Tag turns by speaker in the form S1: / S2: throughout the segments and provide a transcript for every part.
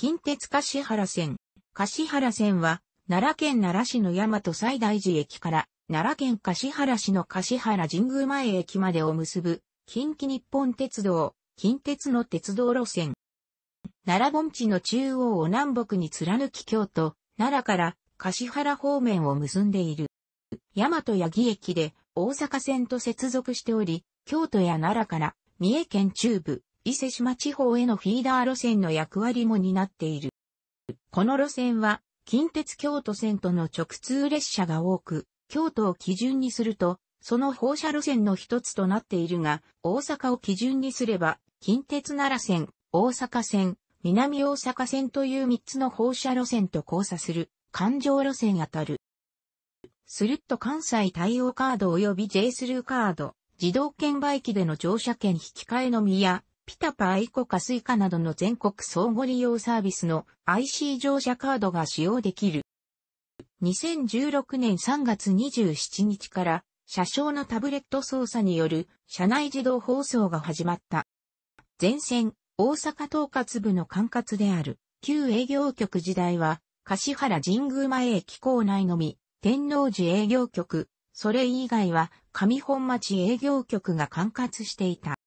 S1: 近鉄橿原線。橿原線は、奈良県奈良市の大和西大寺駅から、奈良県橿原市の橿原神宮前駅までを結ぶ、近畿日本鉄道、近鉄の鉄道路線。奈良盆地の中央を南北に貫き京都、奈良から橿原方面を結んでいる。大和八木駅で大阪線と接続しており、京都や奈良から三重県中部、伊勢志摩地方へのフィーダー路線の役割も担っている。この路線は、近鉄京都線との直通列車が多く、京都を基準にすると、その放射路線の一つとなっているが、大阪を基準にすれば、近鉄奈良線、大阪線、南大阪線という三つの放射路線と交差する、環状路線あたる。スルッと関西対応カード及び J スルーカード、自動券売機での乗車券引換のみや、ピタパイコカスイカなどの全国相互利用サービスの IC 乗車カードが使用できる。2016年3月27日から車掌のタブレット操作による車内自動放送が始まった。前線、大阪統括部の管轄である旧営業局時代は、柏原神宮前駅構内のみ、天王寺営業局、それ以外は上本町営業局が管轄していた。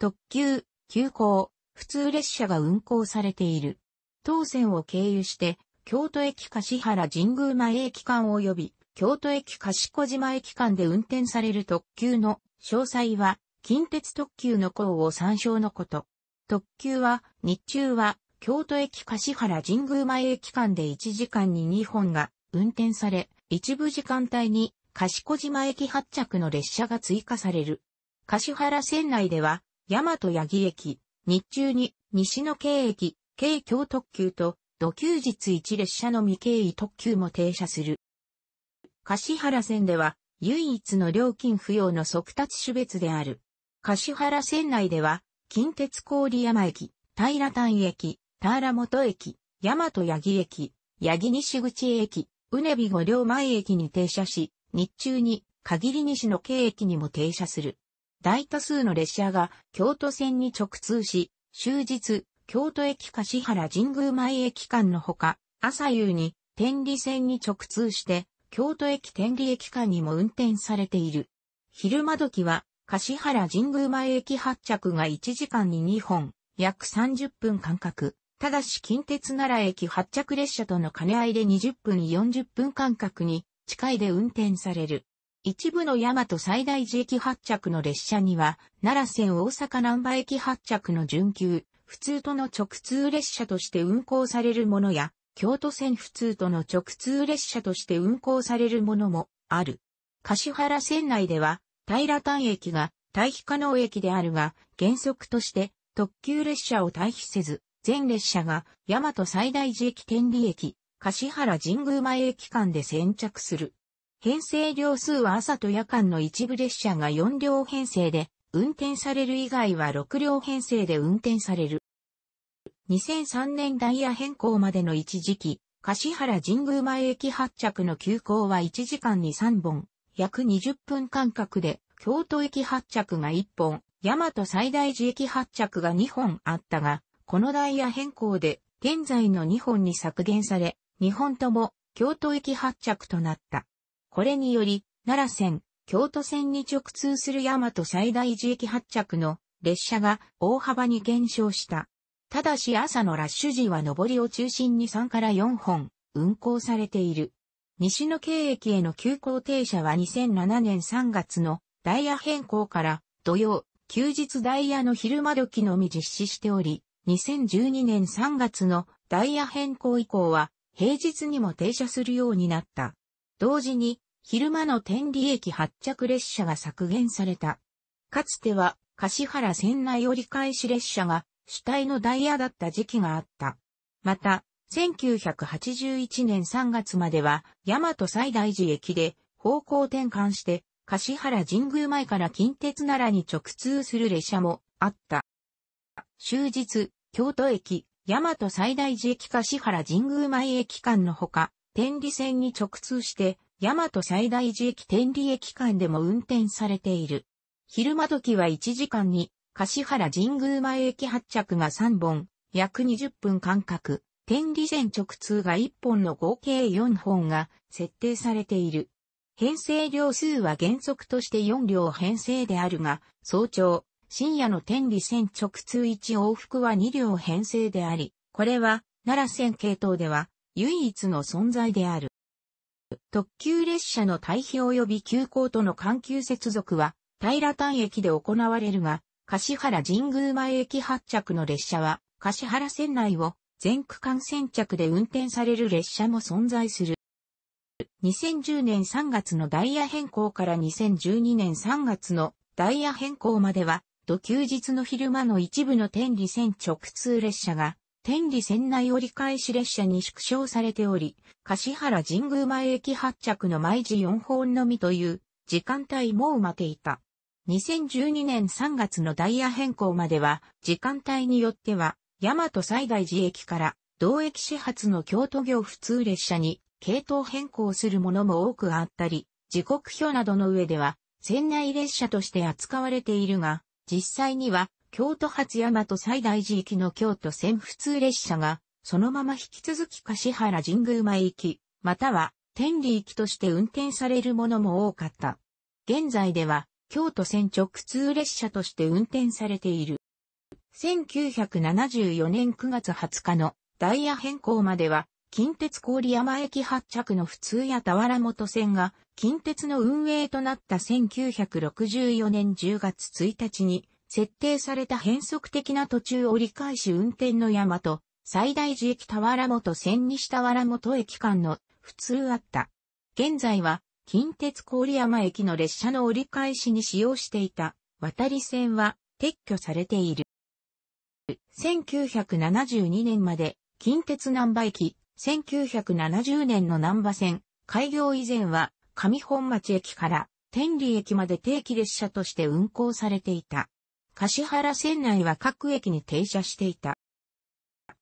S1: 特急、急行、普通列車が運行されている。当線を経由して、京都駅柏原神宮前駅間及び、京都駅賢島駅間で運転される特急の詳細は、近鉄特急の項を参照のこと。特急は、日中は、京都駅柏原神宮前駅間で1時間に2本が運転され、一部時間帯に、賢島駅発着の列車が追加される。橿原線内では、大和八木駅、日中に西野京駅、京京特急と、土休日1列車の未経緯特急も停車する。橿原線では、唯一の料金不要の速達種別である。橿原線内では、近鉄郡山駅、平丹駅、田原本駅、大和八木駅、八木西口駅、うねび五両前駅に停車し、日中に限り西の京駅にも停車する。大多数の列車が京都線に直通し、終日、京都駅か原神宮前駅間のほか、朝夕に天理線に直通して、京都駅天理駅間にも運転されている。昼間時は、柏原神宮前駅発着が1時間に2本、約30分間隔。ただし近鉄奈良駅発着列車との兼ね合いで20分40分間隔に、近いで運転される。一部の大和最大寺駅発着の列車には、奈良線大阪南波駅発着の準急、普通との直通列車として運行されるものや、京都線普通との直通列車として運行されるものもある。柏原線内では、平丹駅が退避可能駅であるが、原則として特急列車を退避せず、全列車が大和最大寺駅天理駅、柏原神宮前駅間で先着する。編成両数は朝と夜間の一部列車が4両編成で、運転される以外は6両編成で運転される。2003年ダイヤ変更までの一時期、柏原神宮前駅発着の急行は1時間に3本、約20分間隔で、京都駅発着が1本、大和最大寺駅発着が2本あったが、このダイヤ変更で、現在の2本に削減され、2本とも京都駅発着となった。これにより、奈良線、京都線に直通する大和最大寺駅発着の列車が大幅に減少した。ただし朝のラッシュ時は上りを中心に3から4本運行されている。西野京駅への急行停車は2007年3月のダイヤ変更から土曜、休日ダイヤの昼間時のみ実施しており、2012年3月のダイヤ変更以降は平日にも停車するようになった。同時に昼間の天理駅発着列車が削減された。かつては、柏原線内折り返し列車が主体のダイヤだった時期があった。また、1981年3月までは、大和西大寺駅で方向転換して、柏原神宮前から近鉄奈良に直通する列車もあった。終日、京都駅、大和西大寺駅柏原神宮前駅間のほか、天理線に直通して、大和最大寺駅天理駅間でも運転されている。昼間時は1時間に、柏原神宮前駅発着が3本、約20分間隔、天理線直通が1本の合計4本が設定されている。編成量数は原則として4両編成であるが、早朝、深夜の天理線直通1往復は2両編成であり、これは奈良線系統では唯一の存在である。特急列車の対比及び急行との環球接続は、平田駅で行われるが、柏原神宮前駅発着の列車は、柏原線内を全区間先着で運転される列車も存在する。2010年3月のダイヤ変更から2012年3月のダイヤ変更までは、土休日の昼間の一部の天理線直通列車が天理線内折り返し列車に縮小されており、柏原神宮前駅発着の毎時4本のみという時間帯も埋まっていた。2012年3月のダイヤ変更までは、時間帯によっては、大和西大寺駅から同駅始発の京都行普通列車に系統変更するものも多くあったり、時刻表などの上では、船内列車として扱われているが、実際には京都発山と西大寺行きの京都線普通列車が、そのまま引き続き柏原神宮前行き、または天理行きとして運転されるものも多かった。現在では、京都線直通列車として運転されている。1974年9月20日のダイヤ変更までは、近鉄郡山駅発着の普通や田原本線が近鉄の運営となった1964年10月1日に設定された変則的な途中折り返し運転の山と、最大寺駅田原本線西田原本駅間の普通あった。現在は、近鉄郡山駅の列車の折り返しに使用していた渡り線は撤去されている。1972年まで近鉄南波駅、1970年の南波線、開業以前は上本町駅から天理駅まで定期列車として運行されていた。橿原線内は各駅に停車していた。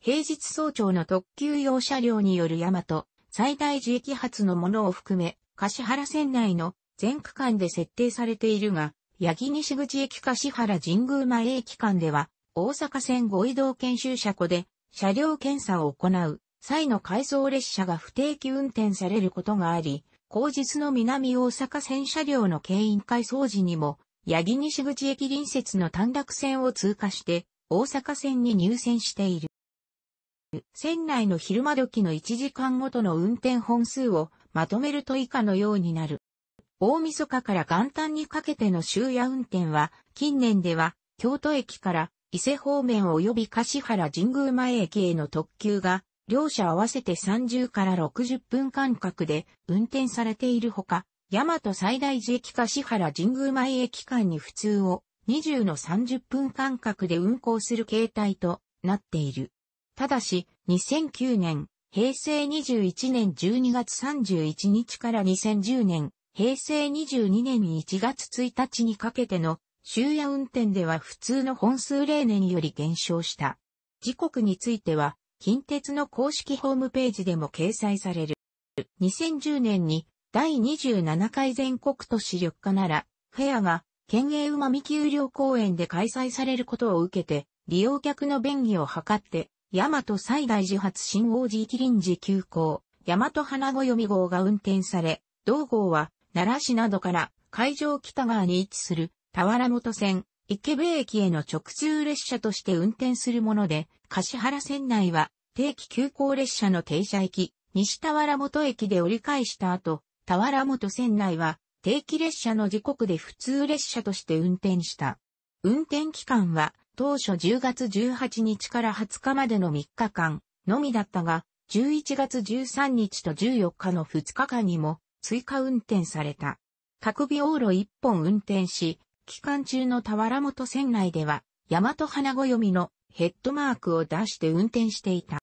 S1: 平日早朝の特急用車両による大和、最大時駅発のものを含め、橿原線内の全区間で設定されているが、八木西口駅橿原神宮前駅間では、大阪線ご移動研修車庫で車両検査を行う際の改装列車が不定期運転されることがあり、後日の南大阪線車両の経員改装時にも八木西口駅隣接の短絡線を通過して、大阪線に入線している。線内の昼間時の1時間ごとの運転本数をまとめると以下のようになる。大晦日から元旦にかけての終夜運転は、近年では、京都駅から伊勢方面及び柏原神宮前駅への特急が、両者合わせて30から60分間隔で運転されているほか、大和最大寺駅か市原神宮前駅間に普通を20の30分間隔で運行する形態となっている。ただし、2009年、平成21年12月31日から2010年、平成22年1月1日にかけての終夜運転では普通の本数例年より減少した。時刻については、近鉄の公式ホームページでも掲載される。2010年に第27回全国都市緑化なら、フェアが、県営馬見丘陵公園で開催されることを受けて、利用客の便宜を図って、大和西大自発新王子駅臨時急行、大和花子読み号が運転され、同号は、奈良市などから会場北側に位置する、田原本線、池部駅への直通列車として運転するもので、柏原線内は定期急行列車の停車駅、西田原本駅で折り返した後、田原本船内は定期列車の時刻で普通列車として運転した。運転期間は当初10月18日から20日までの3日間のみだったが、11月13日と14日の2日間にも追加運転された。各尾往路1本運転し、期間中の田原本線内では、大和花暦のヘッドマークを出して運転していた。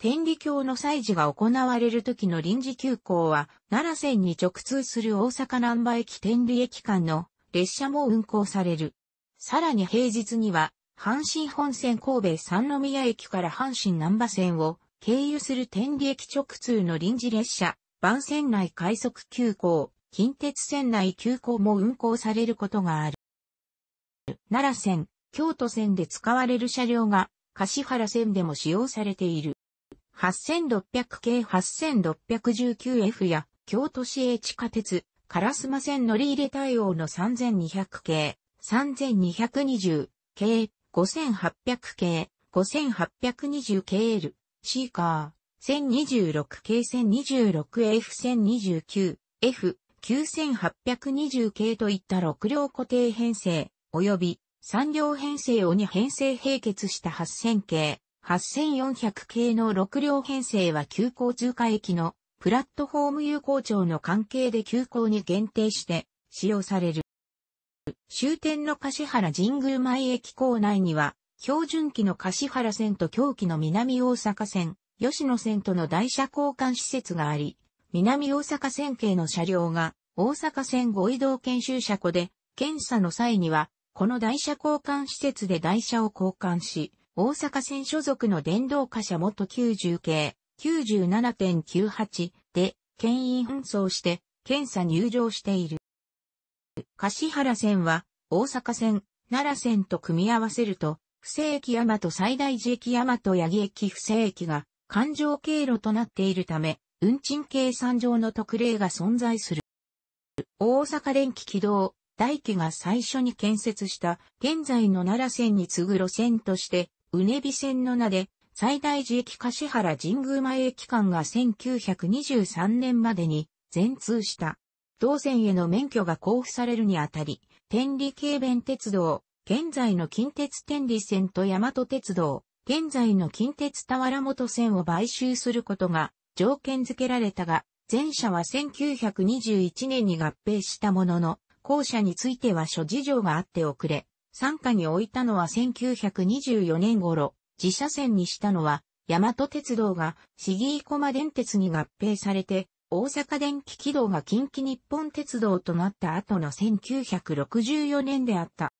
S1: 天理教の祭事が行われる時の臨時休校は、奈良線に直通する大阪南波駅天理駅間の列車も運行される。さらに平日には、阪神本線神戸三宮駅から阪神南波線を経由する天理駅直通の臨時列車、番線内快速急行、近鉄線内急行も運行されることがある。奈良線、京都線で使われる車両が、柏原線でも使用されている。8600系 8619F や京都市営地下鉄、烏丸線乗り入れ対応の3200系、3220系、5800系、5820KL、シーカー、1026 k 1026F1029、F、9820 k といった6両固定編成、及び3両編成を2編成並結した8000系、8400系の6両編成は急行通過駅のプラットフォーム有効長の関係で急行に限定して使用される。終点の柏原神宮前駅構内には、標準機の柏原線と狂気の南大阪線、吉野線との台車交換施設があり、南大阪線系の車両が大阪線ご移動研修車庫で、検査の際には、この台車交換施設で台車を交換し、大阪線所属の電動貨車元90系97.98で、牽引運送して、検査入場している。柏原線は、大阪線、奈良線と組み合わせると、不正駅山と最大寺駅山と八木駅不正駅が、環状経路となっているため、運賃計算上の特例が存在する。大阪電気軌道、大輝が最初に建設した、現在の奈良線に次ぐ路線として、うねび線の名で、最大寺駅柏原神宮前駅間が1923年までに全通した。同線への免許が交付されるにあたり、天理軽便鉄道、現在の近鉄天理線と大和鉄道、現在の近鉄田原本線を買収することが条件付けられたが、前者は1921年に合併したものの、後者については諸事情があって遅れ、参加に置いたのは1924年頃、自社線にしたのは、大和鉄道が杉井駒電鉄に合併されて、大阪電気軌道が近畿日本鉄道となった後の1964年であった。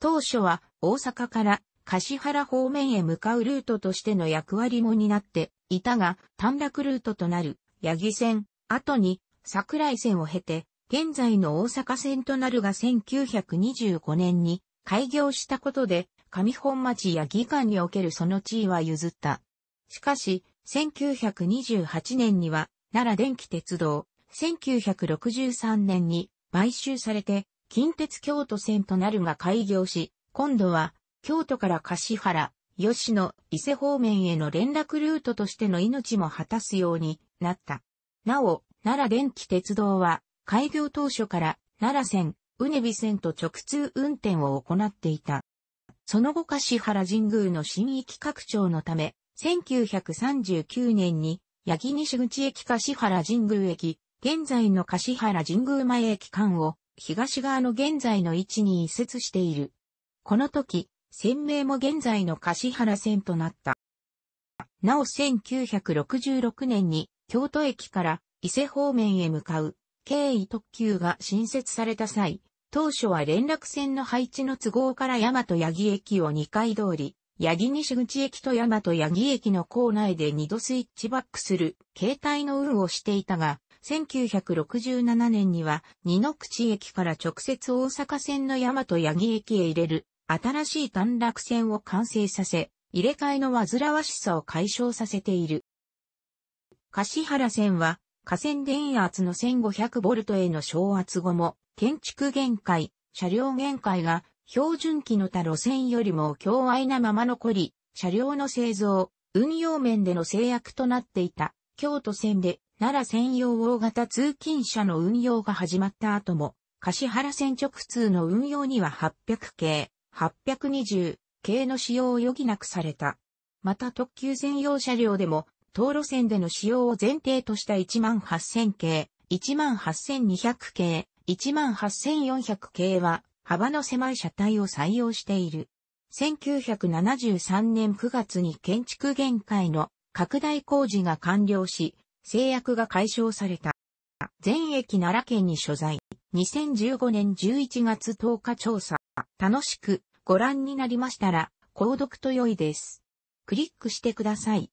S1: 当初は大阪から柏原方面へ向かうルートとしての役割も担っていたが、短絡ルートとなる八木線、後に桜井線を経て、現在の大阪線となるが1925年に開業したことで、上本町や議官におけるその地位は譲った。しかし、1928年には、奈良電気鉄道、1963年に買収されて、近鉄京都線となるが開業し、今度は、京都から柏原、吉野、伊勢方面への連絡ルートとしての命も果たすようになった。なお、奈良電気鉄道は、開業当初から、奈良線、うねび線と直通運転を行っていた。その後橿原神宮の新域拡張のため、1939年に、八木西口駅橿原神宮駅、現在の橿原神宮前駅間を、東側の現在の位置に移設している。この時、線名も現在の橿原線となった。なお1966年に、京都駅から伊勢方面へ向かう経緯特急が新設された際、当初は連絡船の配置の都合から大和八木駅を2階通り、八木西口駅と大和八木駅の構内で2度スイッチバックする携帯の運をしていたが、1967年には二の口駅から直接大阪線の大和八木駅へ入れる新しい短絡線を完成させ、入れ替えの煩わしさを解消させている。柏原線は河川電圧の 1500V への昇圧後も、建築限界、車両限界が標準機の他路線よりも強愛なまま残り、車両の製造、運用面での制約となっていた京都線で奈良専用大型通勤車の運用が始まった後も、柏原線直通の運用には800系、820系の使用を余儀なくされた。また特急専用車両でも道路線での使用を前提とした18000系、18200系、18400系は幅の狭い車体を採用している。1973年9月に建築限界の拡大工事が完了し、制約が解消された。全駅奈良県に所在。2015年11月10日調査。楽しくご覧になりましたら、購読と良いです。クリックしてください。